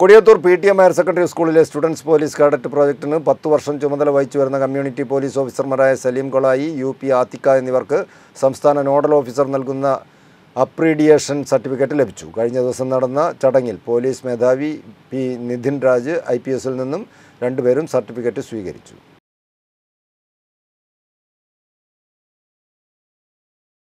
Kodiyathur P T M higher secondary സ്കൂളിലെ students police cadet പ്രോജക്റ്റിന് പത്ത് വർഷം ചുമതല വഹിച്ചു വരുന്ന കമ്മ്യൂണിറ്റി പോലീസ് ഓഫീസർമാരായ സലീം കൊളായി യു പി ആത്തിക്ക എന്നിവർക്ക് സംസ്ഥാന നോഡൽ ഓഫീസർ നൽകുന്ന അപ്രീഡിയേഷൻ സർട്ടിഫിക്കറ്റ് ലഭിച്ചു കഴിഞ്ഞ ദിവസം നടന്ന ചടങ്ങിൽ പോലീസ് മേധാവി പി നിധിൻ രാജ് ഐ നിന്നും രണ്ടുപേരും സർട്ടിഫിക്കറ്റ് സ്വീകരിച്ചു